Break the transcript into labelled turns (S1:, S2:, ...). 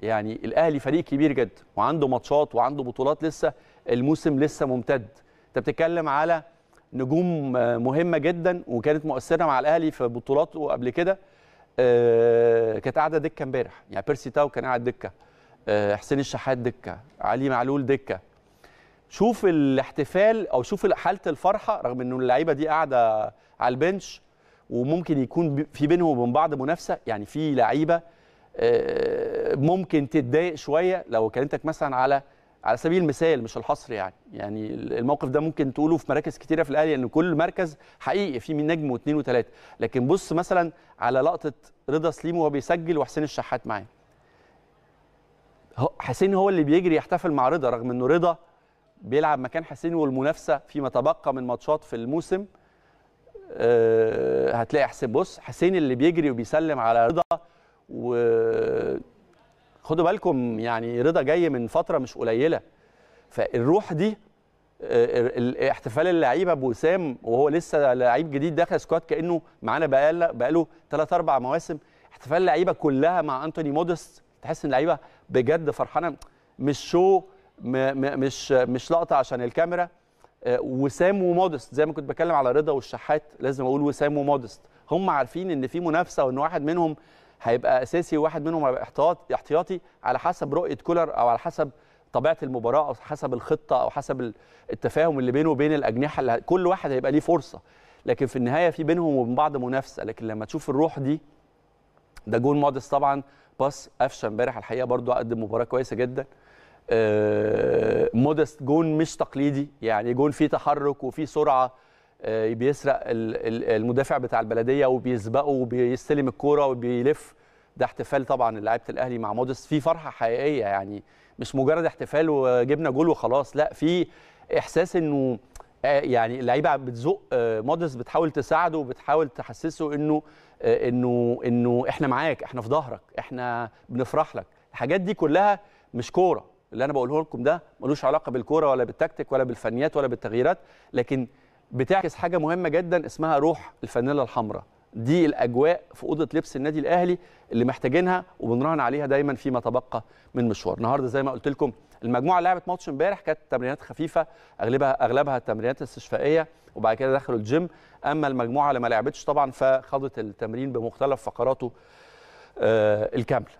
S1: يعني الاهلي فريق كبير جدا وعنده ماتشات وعنده بطولات لسه الموسم لسه ممتد انت بتتكلم على نجوم مهمه جدا وكانت مؤثره مع الاهلي في بطولاته قبل كده آه، كانت قاعده دكه امبارح يعني بيرسي تاو كان قاعد دكه آه، حسين الشحات دكه علي معلول دكه شوف الاحتفال او شوف حاله الفرحه رغم انه اللعيبه دي قاعده على البنش وممكن يكون في بينهم وبين بعض منافسه يعني في لعيبه آه، ممكن تتضايق شويه لو كلمتك مثلا على على سبيل المثال مش الحصر يعني يعني الموقف ده ممكن تقوله في مراكز كتيره في الاهلي ان كل مركز حقيقي فيه من نجم واثنين وثلاثه لكن بص مثلا على لقطه رضا سليم وهو بيسجل وحسين الشحات معاه حسين هو اللي بيجري يحتفل مع رضا رغم انه رضا بيلعب مكان حسين والمنافسه فيما تبقى من ماتشات في الموسم أه هتلاقي حسين بص حسين اللي بيجري وبيسلم على رضا و خدوا بالكم يعني رضا جاي من فتره مش قليله فالروح دي آه، احتفال اللعيبه بوسام وهو لسه لعيب جديد داخل سكواد كانه معانا بقاله بقاله 3 4 مواسم احتفال اللعيبه كلها مع انتوني مودست تحس ان اللعيبه بجد فرحانه مش شو مش مش لقطه عشان الكاميرا آه، وسام ومودست زي ما كنت بتكلم على رضا والشحات لازم اقول وسام ومودست هم عارفين ان في منافسه وان واحد منهم هيبقى اساسي واحد منهم هيبقى احتياطي على حسب رؤيه كولر او على حسب طبيعه المباراه او حسب الخطه او حسب التفاهم اللي بينه وبين الاجنحه اللي كل واحد هيبقى ليه فرصه لكن في النهايه في بينهم وبين بعض منافسه لكن لما تشوف الروح دي ده جون مودس طبعا باس قفشه امبارح الحقيقه برده قدم مباراه كويسه جدا آه، مودست جون مش تقليدي يعني جون فيه تحرك وفيه سرعه آه، بيسرق المدافع بتاع البلديه وبيسبقه وبيستلم الكوره وبيلف ده احتفال طبعا لعيبه الاهلي مع مودس في فرحه حقيقيه يعني مش مجرد احتفال وجبنا جول وخلاص لا في احساس انه آه، يعني اللعيبه بتزق آه، مودس بتحاول تساعده وبتحاول تحسسه انه انه انه احنا معاك احنا في ظهرك احنا بنفرح لك الحاجات دي كلها مش كوره اللي انا بقوله لكم ده ملوش علاقه بالكوره ولا بالتكتيك ولا بالفنيات ولا بالتغييرات لكن بتعكس حاجه مهمه جدا اسمها روح الفانيلا الحمراء دي الاجواء في اوضه لبس النادي الاهلي اللي محتاجينها وبنراهن عليها دايما فيما تبقى من مشوار النهارده زي ما قلت لكم المجموعه لعبت ماتش امبارح كانت تمرينات خفيفه اغلبها اغلبها تمرينات استشفائيه وبعد كده دخلوا الجيم اما المجموعه اللي ما لعبتش طبعا فخضت التمرين بمختلف فقراته آه، الكامله